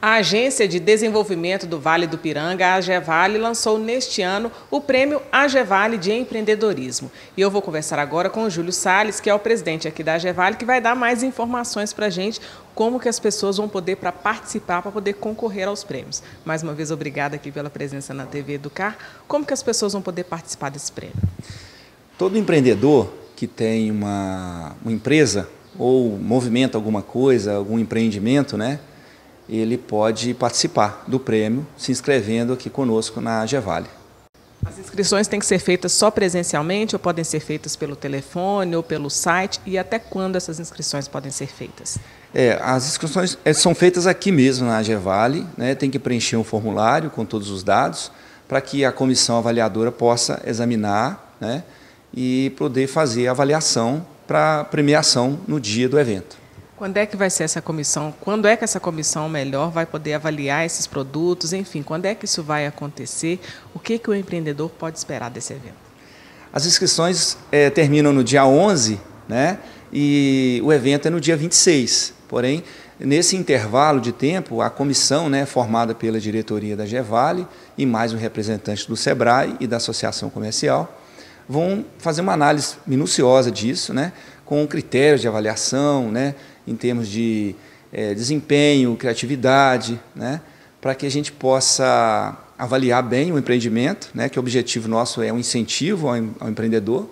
A Agência de Desenvolvimento do Vale do Piranga, a Agevale, lançou neste ano o prêmio Agevale de Empreendedorismo. E eu vou conversar agora com o Júlio Sales, que é o presidente aqui da Agevale, que vai dar mais informações para a gente como que as pessoas vão poder para participar, para poder concorrer aos prêmios. Mais uma vez, obrigada aqui pela presença na TV Educar. Como que as pessoas vão poder participar desse prêmio? Todo empreendedor que tem uma, uma empresa ou movimenta alguma coisa, algum empreendimento, né? ele pode participar do prêmio se inscrevendo aqui conosco na Gevale. As inscrições têm que ser feitas só presencialmente ou podem ser feitas pelo telefone ou pelo site? E até quando essas inscrições podem ser feitas? É, as inscrições é, são feitas aqui mesmo na Gevale, né? tem que preencher um formulário com todos os dados para que a comissão avaliadora possa examinar né? e poder fazer a avaliação para premiação no dia do evento. Quando é que vai ser essa comissão? Quando é que essa comissão melhor vai poder avaliar esses produtos? Enfim, quando é que isso vai acontecer? O que, que o empreendedor pode esperar desse evento? As inscrições é, terminam no dia 11, né? E o evento é no dia 26. Porém, nesse intervalo de tempo, a comissão, né, formada pela diretoria da Gevale e mais um representante do Sebrae e da Associação Comercial, vão fazer uma análise minuciosa disso, né, com critérios de avaliação, né, em termos de é, desempenho, criatividade, né? para que a gente possa avaliar bem o empreendimento, né? que o objetivo nosso é um incentivo ao, em, ao empreendedor,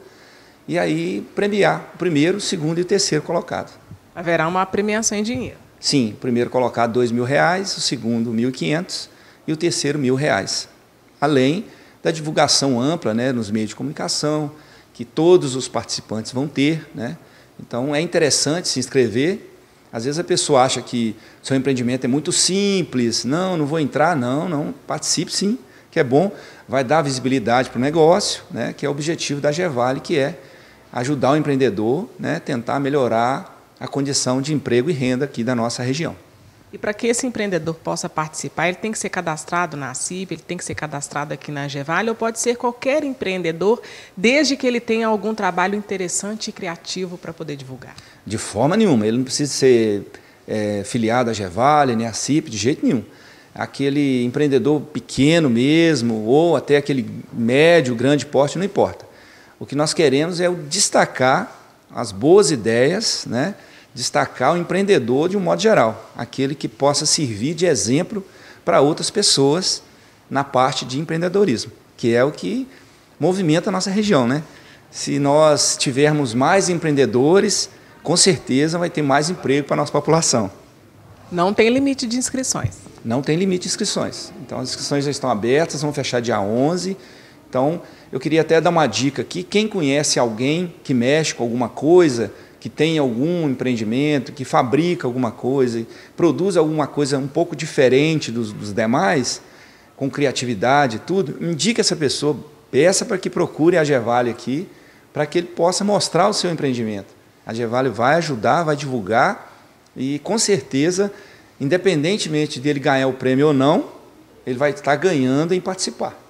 e aí premiar o primeiro, o segundo e o terceiro colocado. Haverá uma premiação em dinheiro? Sim, o primeiro colocado dois mil reais, o segundo mil quinhentos e o terceiro mil reais. Além da divulgação ampla né, nos meios de comunicação, que todos os participantes vão ter, né? Então é interessante se inscrever. Às vezes a pessoa acha que seu empreendimento é muito simples, não, não vou entrar, não, não, participe sim, que é bom, vai dar visibilidade para o negócio, né, que é o objetivo da Gevale, que é ajudar o empreendedor, né, tentar melhorar a condição de emprego e renda aqui da nossa região. E para que esse empreendedor possa participar, ele tem que ser cadastrado na CIP, ele tem que ser cadastrado aqui na Gevalha, ou pode ser qualquer empreendedor, desde que ele tenha algum trabalho interessante e criativo para poder divulgar. De forma nenhuma, ele não precisa ser é, filiado à Gevalha, nem à CIP, de jeito nenhum. Aquele empreendedor pequeno mesmo, ou até aquele médio, grande porte, não importa. O que nós queremos é destacar as boas ideias, né? destacar o empreendedor de um modo geral, aquele que possa servir de exemplo para outras pessoas na parte de empreendedorismo, que é o que movimenta a nossa região. Né? Se nós tivermos mais empreendedores, com certeza vai ter mais emprego para a nossa população. Não tem limite de inscrições. Não tem limite de inscrições. Então as inscrições já estão abertas, vão fechar dia 11. Então eu queria até dar uma dica aqui, quem conhece alguém que mexe com alguma coisa, que tem algum empreendimento, que fabrica alguma coisa, produz alguma coisa um pouco diferente dos, dos demais, com criatividade e tudo, indique essa pessoa, peça para que procure a Gervale aqui, para que ele possa mostrar o seu empreendimento. A Gervale vai ajudar, vai divulgar e com certeza, independentemente dele ganhar o prêmio ou não, ele vai estar ganhando em participar.